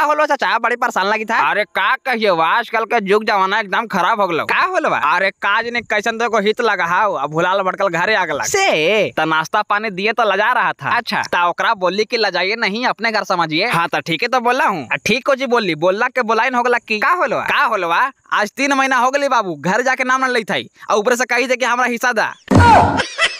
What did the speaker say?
का होलो चाचा बड़ी परेशान लगी था अरे का कहियो आजकल के युग जमाना एकदम खराब हो गलो का होलो अरे काज ने कैसन तो को हित लगा हो अब भुलाल भटकल घरे आ गला से तो नाश्ता पानी दिए तो लजा रहा था अच्छा ता ओकरा बोली की लजाइए नहीं अपने घर समझिए हाँ तो ठीक है तो बोला हूँ ठीक हो जी बोली बोलला के बोलाइन हो गला की का होलो का होलो आज तीन महीना हो गली बाबू घर जाके नाम न लेथाई और ऊपर से कही दे की हमारा हिस्सा दा